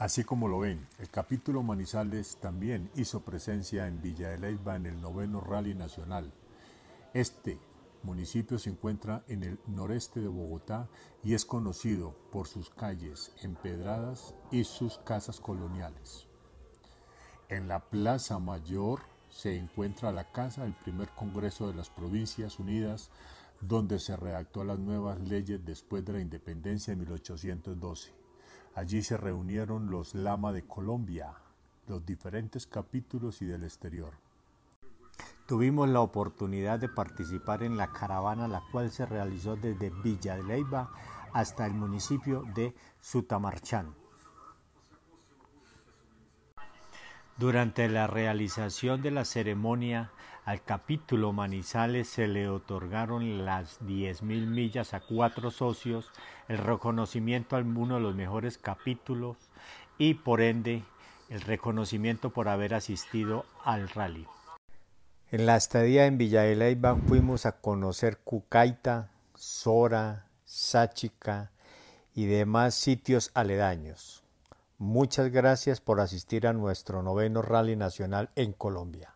Así como lo ven, el capítulo Manizales también hizo presencia en Villa de Leyva en el noveno Rally Nacional. Este municipio se encuentra en el noreste de Bogotá y es conocido por sus calles empedradas y sus casas coloniales. En la Plaza Mayor se encuentra la casa del primer Congreso de las Provincias Unidas, donde se redactó las nuevas leyes después de la independencia de 1812. Allí se reunieron los Lama de Colombia, los diferentes capítulos y del exterior. Tuvimos la oportunidad de participar en la caravana, la cual se realizó desde Villa de Leyva hasta el municipio de Sutamarchán. Durante la realización de la ceremonia, al capítulo Manizales se le otorgaron las 10.000 millas a cuatro socios, el reconocimiento al uno de los mejores capítulos y por ende el reconocimiento por haber asistido al rally. En la estadía en Villa fuimos a conocer Cucaita, Sora, Sáchica y demás sitios aledaños. Muchas gracias por asistir a nuestro noveno Rally Nacional en Colombia.